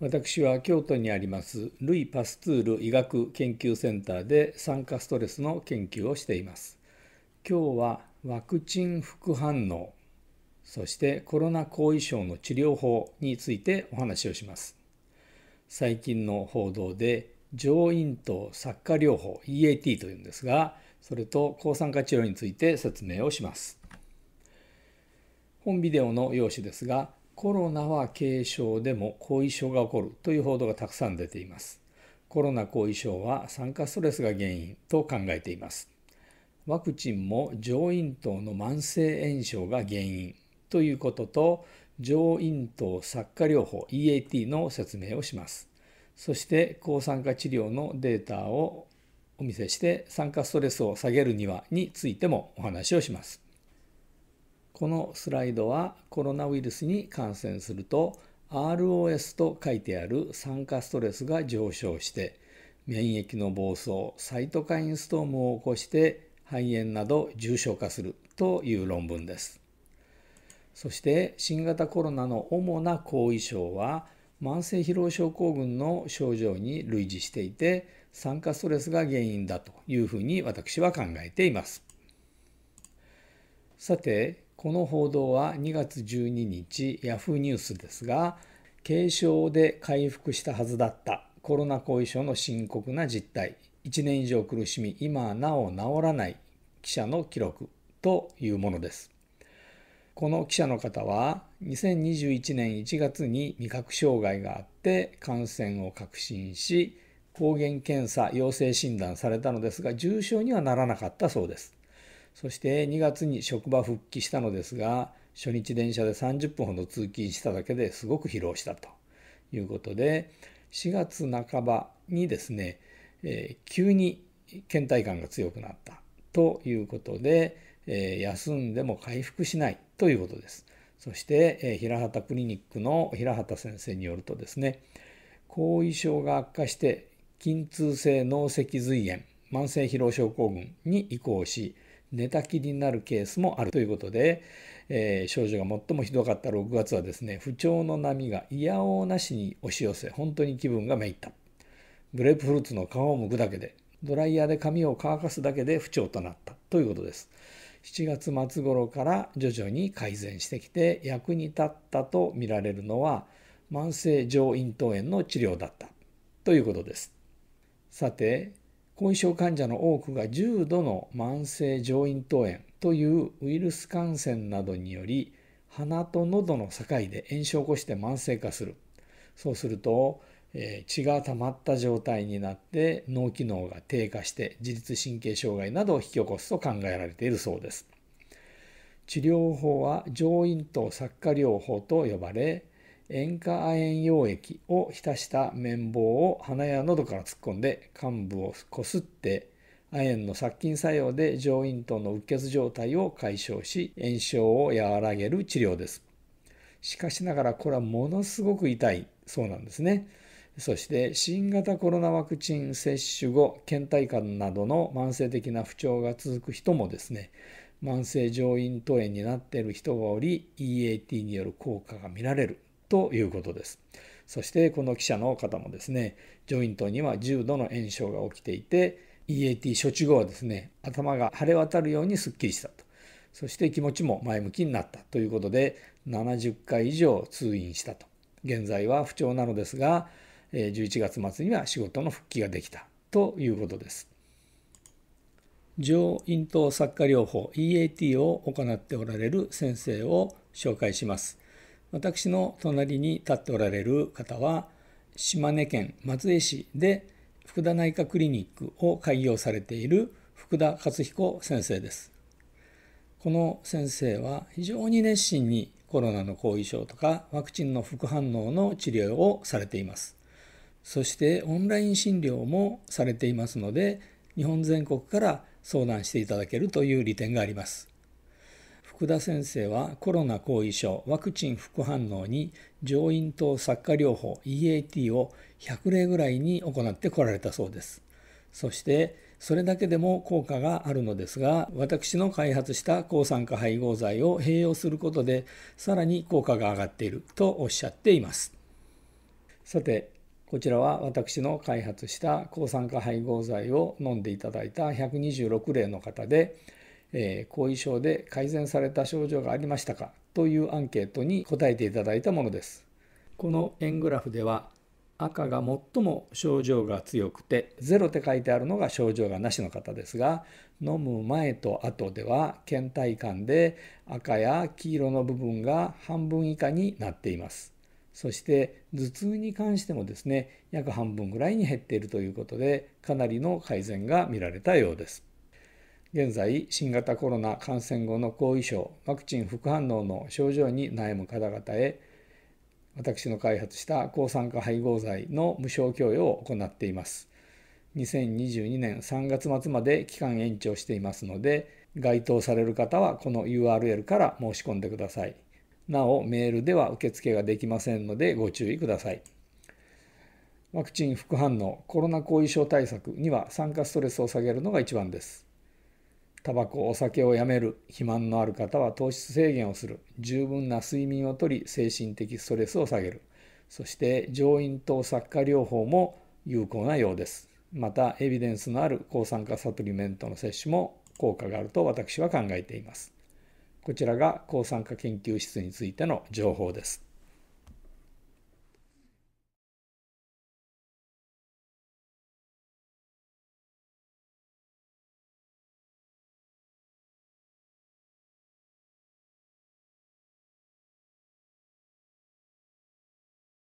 私は京都にありますルイ・パスツール医学研究センターで酸化ストレスの研究をしています。今日はワクチン副反応、そしてコロナ後遺症の治療法についてお話をします。最近の報道で上咽頭作家療法 EAT というんですが、それと抗酸化治療について説明をします。本ビデオの用紙ですが、コロナは軽症でも後遺症が起こるという報道がたくさん出ています。コロナ後遺症は酸化ストレスが原因と考えています。ワクチンも上咽頭の慢性炎症が原因ということと上咽頭作家療法 EAT の説明をします。そして抗酸化治療のデータをお見せして酸化ストレスを下げるにはについてもお話をします。このスライドはコロナウイルスに感染すると ROS と書いてある酸化ストレスが上昇して免疫の暴走サイトカインストームを起こして肺炎など重症化するという論文です。そして新型コロナの主な後遺症は慢性疲労症候群の症状に類似していて酸化ストレスが原因だというふうに私は考えています。さてこの報道は2月12日 Yahoo ニュースですが軽症で回復したはずだったコロナ後遺症の深刻な実態1年以上苦しみ今なお治らない記者の記録というものですこの記者の方は2021年1月に味覚障害があって感染を確信し抗原検査陽性診断されたのですが重症にはならなかったそうですそして2月に職場復帰したのですが、初日電車で30分ほど通勤しただけですごく疲労したということで、4月半ばにですね、えー、急に倦怠感が強くなったということで、えー、休んでも回復しないということです。そして、えー、平畑クリニックの平畑先生によるとですね、後遺症が悪化して筋痛性脳脊髄炎慢性疲労症候群に移行し寝たきりになるケースもあるということで、えー、症状が最もひどかった6月はですね不調の波が嫌おうなしに押し寄せ本当に気分がめいったグレープフルーツの皮を剥くだけでドライヤーで髪を乾かすだけで不調となったということです7月末頃から徐々に改善してきて役に立ったと見られるのは慢性上咽頭炎の治療だったということですさて後遺症患者の多くが重度の慢性上咽頭炎というウイルス感染などにより鼻と喉の境で炎症を起こして慢性化するそうすると、え血が溜まった状態になって脳機能が低下して自律神経障害などを引き起こすと考えられているそうです治療法は上咽頭作家療法と呼ばれ塩化亜鉛溶液を浸した綿棒を鼻や喉から突っ込んで患部をこすって亜鉛の殺菌作用で上咽頭のうっ血状態を解消し炎症を和らげる治療ですしかしながらこれはものすごく痛いそうなんですねそして新型コロナワクチン接種後倦怠感などの慢性的な不調が続く人もですね慢性上咽頭炎になっている人がおり EAT による効果が見られるということです。そしてこの記者の方もですね、ジョイントには重度の炎症が起きていて、EAT 処置後はですね、頭が腫れ渡るようにすっきりしたと。そして気持ちも前向きになったということで、70回以上通院したと。現在は不調なのですが、11月末には仕事の復帰ができたということです。上咽頭作家療法 EAT を行っておられる先生を紹介します。私の隣に立っておられる方は島根県松江市で福田内科クリニックを開業されている福田勝彦先生ですこの先生は非常に熱心にコロナの後遺症とかワクチンの副反応の治療をされていますそしてオンライン診療もされていますので日本全国から相談していただけるという利点があります福田先生はコロナ後遺症ワクチン副反応に上咽頭作家療法 EAT を100例ぐらいに行ってこられたそうですそしてそれだけでも効果があるのですが私の開発した抗酸化配合剤を併用することでさらに効果が上がっているとおっしゃっていますさてこちらは私の開発した抗酸化配合剤を飲んでいただいた126例の方でえ後遺症で改善された症状がありましたかというアンケートに答えていただいたものです。この円グラフでは赤が最も症状が強くて0って書いてあるのが症状がなしの方ですが飲む前と後では倦怠感で赤や黄色の部分が半分以下になっています。そして頭痛に関してもですね約半分ぐらいに減っているということでかなりの改善が見られたようです。現在、新型コロナ感染後の後遺症、ワクチン副反応の症状に悩む方々へ、私の開発した抗酸化配合剤の無償供与を行っています。2022年3月末まで期間延長していますので、該当される方はこの URL から申し込んでください。なお、メールでは受付ができませんのでご注意ください。ワクチン副反応、コロナ後遺症対策には酸化ストレスを下げるのが一番です。タバコ、お酒をやめる、肥満のある方は糖質制限をする、十分な睡眠をとり、精神的ストレスを下げる、そして上咽頭作家療法も有効なようです。また、エビデンスのある抗酸化サプリメントの摂取も効果があると私は考えています。こちらが抗酸化研究室についての情報です。